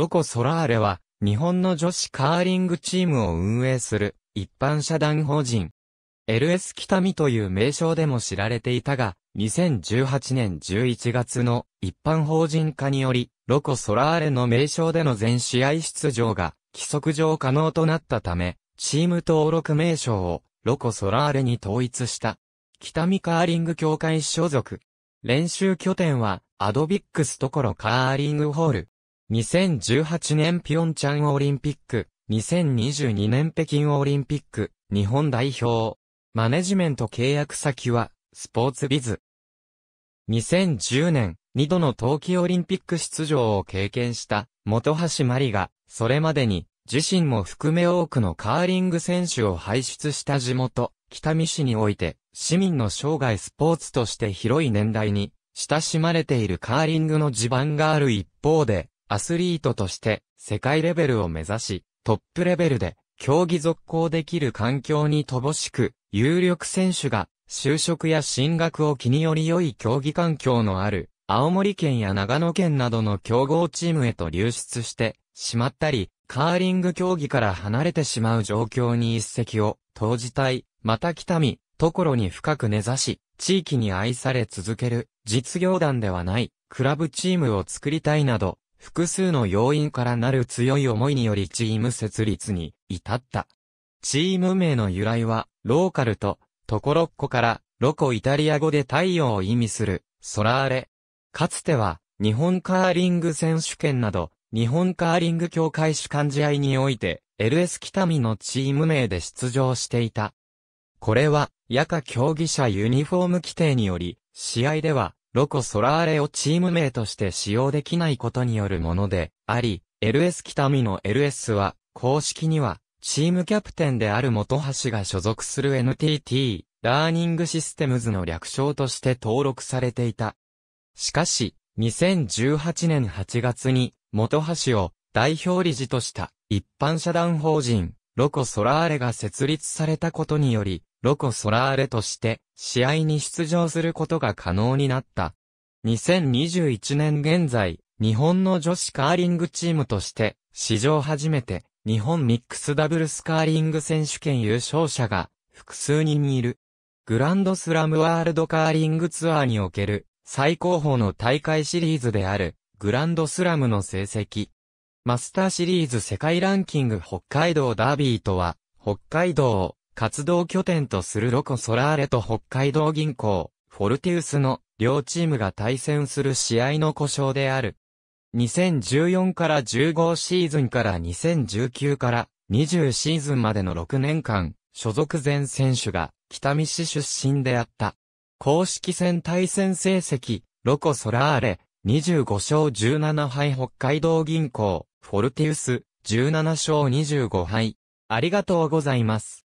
ロコ・ソラーレは、日本の女子カーリングチームを運営する、一般社団法人。LS 北見という名称でも知られていたが、2018年11月の一般法人化により、ロコ・ソラーレの名称での全試合出場が規則上可能となったため、チーム登録名称をロコ・ソラーレに統一した。北見カーリング協会所属。練習拠点はアドビックスところカーリングホール。2018年ピョンチャンオリンピック、2022年北京オリンピック、日本代表。マネジメント契約先は、スポーツビズ。2010年、2度の冬季オリンピック出場を経験した、本橋麻里が、それまでに、自身も含め多くのカーリング選手を輩出した地元、北見市において、市民の生涯スポーツとして広い年代に、親しまれているカーリングの地盤がある一方で、アスリートとして世界レベルを目指し、トップレベルで競技続行できる環境に乏しく、有力選手が就職や進学を気により良い競技環境のある青森県や長野県などの競合チームへと流出してしまったり、カーリング競技から離れてしまう状況に一石を投じたい、また北見、ところに深く根ざし、地域に愛され続ける、実業団ではない、クラブチームを作りたいなど、複数の要因からなる強い思いによりチーム設立に至った。チーム名の由来は、ローカルと、トコロッコから、ロコイタリア語で太陽を意味する、ソラーレ。かつては、日本カーリング選手権など、日本カーリング協会主幹試合において、LS 北見のチーム名で出場していた。これは、夜間競技者ユニフォーム規定により、試合では、ロコ・ソラーレをチーム名として使用できないことによるものであり、LS 北見の LS は、公式には、チームキャプテンである元橋が所属する NTT、ラーニングシステムズの略称として登録されていた。しかし、2018年8月に、元橋を代表理事とした一般社団法人、ロコ・ソラーレが設立されたことにより、ロコ・ソラーレとして試合に出場することが可能になった。2021年現在、日本の女子カーリングチームとして史上初めて日本ミックスダブルスカーリング選手権優勝者が複数人いる。グランドスラムワールドカーリングツアーにおける最高峰の大会シリーズであるグランドスラムの成績。マスターシリーズ世界ランキング北海道ダービーとは北海道を活動拠点とするロコ・ソラーレと北海道銀行、フォルティウスの両チームが対戦する試合の故障である。2014から15シーズンから2019から20シーズンまでの6年間、所属前選手が北見市出身であった。公式戦対戦成績、ロコ・ソラーレ、25勝17敗北海道銀行、フォルティウス、17勝25敗。ありがとうございます。